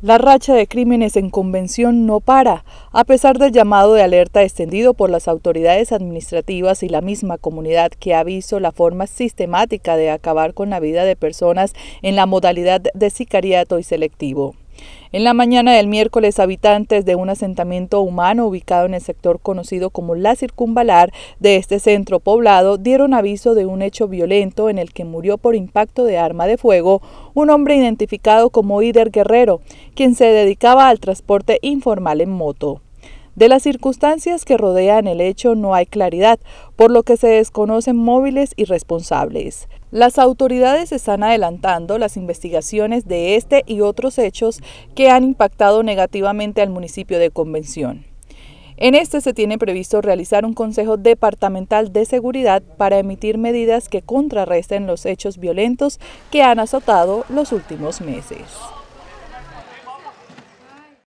La racha de crímenes en convención no para, a pesar del llamado de alerta extendido por las autoridades administrativas y la misma comunidad que ha la forma sistemática de acabar con la vida de personas en la modalidad de sicariato y selectivo. En la mañana del miércoles, habitantes de un asentamiento humano ubicado en el sector conocido como la circunvalar de este centro poblado dieron aviso de un hecho violento en el que murió por impacto de arma de fuego un hombre identificado como Ider Guerrero, quien se dedicaba al transporte informal en moto. De las circunstancias que rodean el hecho no hay claridad, por lo que se desconocen móviles y responsables. Las autoridades están adelantando las investigaciones de este y otros hechos que han impactado negativamente al municipio de Convención. En este se tiene previsto realizar un Consejo Departamental de Seguridad para emitir medidas que contrarresten los hechos violentos que han azotado los últimos meses.